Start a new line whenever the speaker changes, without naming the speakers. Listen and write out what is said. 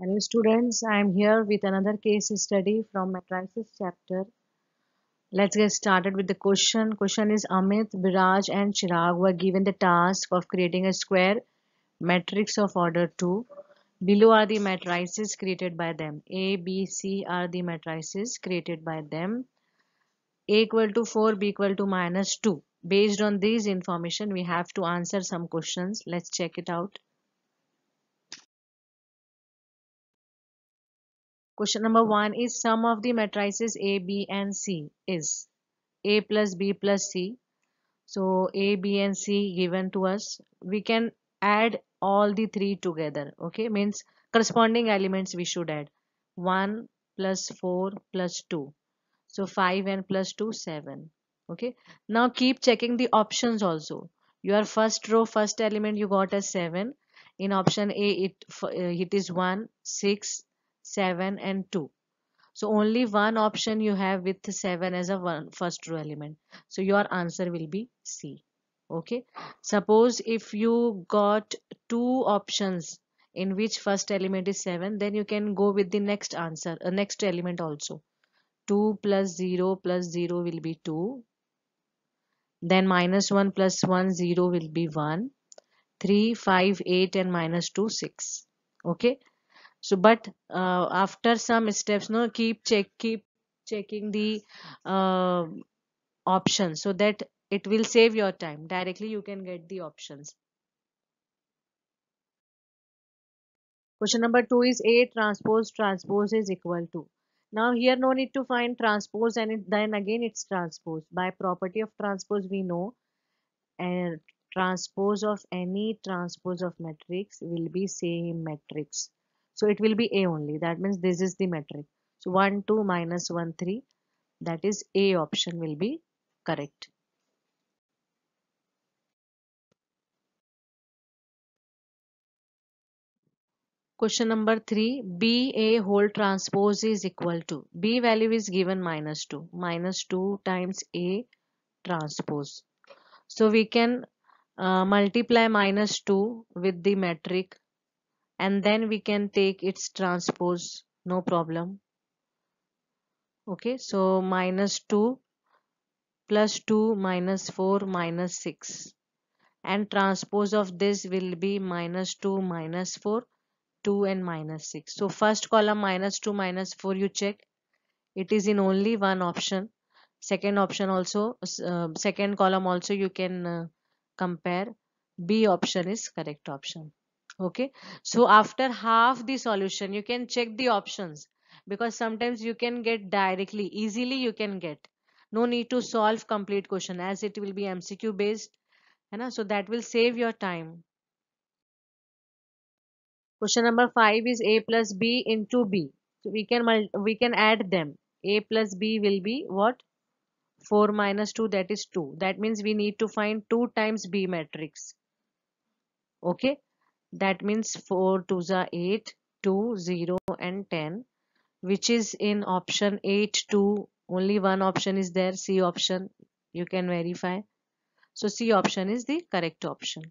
Hello students, I am here with another case study from matrices chapter. Let's get started with the question. Question is Amit, Biraj and Chirag were given the task of creating a square matrix of order 2. Below are the matrices created by them. A, B, C are the matrices created by them. A equal to 4, B equal to minus 2. Based on this information, we have to answer some questions. Let's check it out. Question number 1 is sum of the matrices A, B and C is A plus B plus C. So A, B and C given to us. We can add all the three together. Okay, means corresponding elements we should add. 1 plus 4 plus 2. So 5 and plus 2, 7. Okay, now keep checking the options also. Your first row, first element you got as 7 in option A it, it is 1, 6, 7 and 2 so only one option you have with 7 as a one first row element so your answer will be c okay suppose if you got two options in which first element is 7 then you can go with the next answer uh, next element also 2 plus 0 plus 0 will be 2 then minus 1 plus 1 0 will be 1 3 5 8 and minus 2 6 okay so but uh, after some steps no keep check keep checking the uh, options so that it will save your time directly you can get the options question number 2 is a transpose transpose is equal to now here no need to find transpose and it, then again it's transpose by property of transpose we know and transpose of any transpose of matrix will be same matrix so it will be a only that means this is the metric so 1 2 minus 1 3 that is a option will be correct Question number 3 BA whole transpose is equal to B value is given minus 2 minus 2 times A transpose. So we can uh, multiply minus 2 with the metric and then we can take its transpose no problem okay so minus 2 plus 2 minus 4 minus 6 and transpose of this will be minus 2 minus 4 2 and minus 6 so first column minus 2 minus 4 you check it is in only one option second option also uh, second column also you can uh, compare b option is correct option okay so after half the solution you can check the options because sometimes you can get directly easily you can get no need to solve complete question as it will be mcq based so that will save your time question number 5 is a plus b into b so we can we can add them a plus b will be what 4 minus 2 that is 2 that means we need to find 2 times b matrix okay that means 4 8 2 0 and 10 which is in option 8 2 only one option is there c option you can verify so c option is the correct option